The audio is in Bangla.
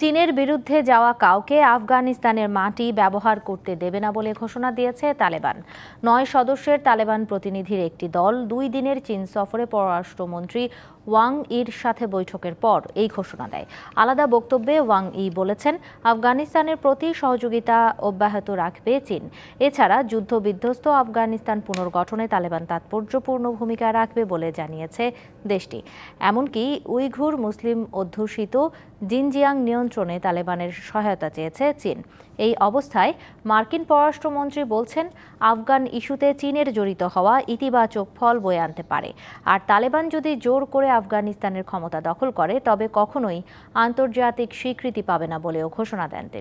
চীনের বিরুদ্ধে যাওয়া কাউকে আফগানিস্তানের মাটি ব্যবহার করতে দেবে না বলে ঘোষণা দিয়েছে তালেবান নয় সদস্যের তালেবান প্রতিনিধির একটি দল দুই দিনের চীন সফরে পররাষ্ট্রমন্ত্রী ওয়াং ইর সাথে বৈঠকের পর এই ঘোষণা দেয় আলাদা বক্তব্যে ওয়াং ই বলেছেন আফগানিস্তানের প্রতি সহযোগিতা অব্যাহত রাখবে চীন এছাড়া যুদ্ধ বিধ্বস্ত আফগানিস্তান পুনর্গঠনে তালেবান তাৎপর্যপূর্ণ ভূমিকা রাখবে বলে জানিয়েছে দেশটি এমনকি উইঘুর মুসলিম অধ্যুষিত জিনজিয়াং নিয়ন্ত্রণে তালেবানের সহায়তা চেয়েছে চীন এই অবস্থায় মার্কিন পররাষ্ট্রমন্ত্রী বলছেন আফগান ইস্যুতে চীনের জড়িত হওয়া ইতিবাচক ফল বয়ে আনতে পারে আর তালেবান যদি জোর করে আফগানিস্তানের ক্ষমতা দখল করে তবে কখনোই আন্তর্জাতিক স্বীকৃতি পাবে না বলেও ঘোষণা দেন তিনি